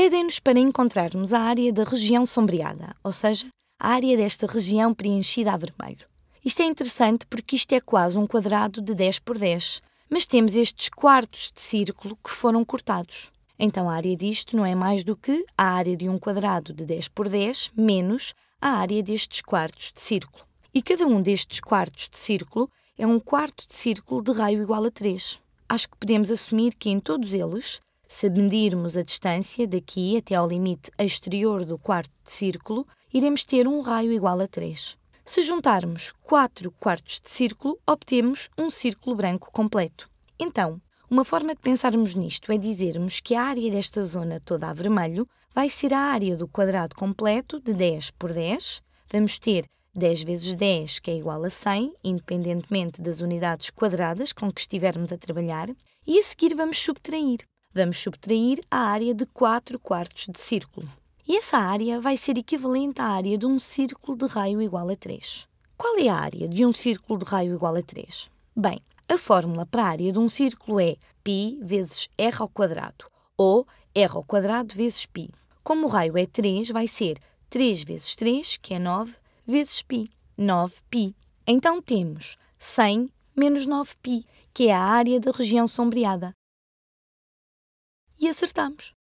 pedem-nos para encontrarmos a área da região sombreada, ou seja, a área desta região preenchida a vermelho. Isto é interessante porque isto é quase um quadrado de 10 por 10, mas temos estes quartos de círculo que foram cortados. Então a área disto não é mais do que a área de um quadrado de 10 por 10 menos a área destes quartos de círculo. E cada um destes quartos de círculo é um quarto de círculo de raio igual a 3. Acho que podemos assumir que em todos eles se medirmos a distância daqui até ao limite exterior do quarto de círculo, iremos ter um raio igual a 3. Se juntarmos 4 quartos de círculo, obtemos um círculo branco completo. Então, uma forma de pensarmos nisto é dizermos que a área desta zona toda a vermelho vai ser a área do quadrado completo de 10 por 10. Vamos ter 10 vezes 10, que é igual a 100, independentemente das unidades quadradas com que estivermos a trabalhar, e a seguir vamos subtrair. Vamos subtrair a área de 4 quartos de círculo. E essa área vai ser equivalente à área de um círculo de raio igual a 3. Qual é a área de um círculo de raio igual a 3? Bem, a fórmula para a área de um círculo é π vezes r ao quadrado, ou r ao quadrado vezes π. Como o raio é 3, vai ser 3 vezes 3, que é 9, vezes π, 9π. Então temos 100 menos 9π, que é a área da região sombreada acertamos.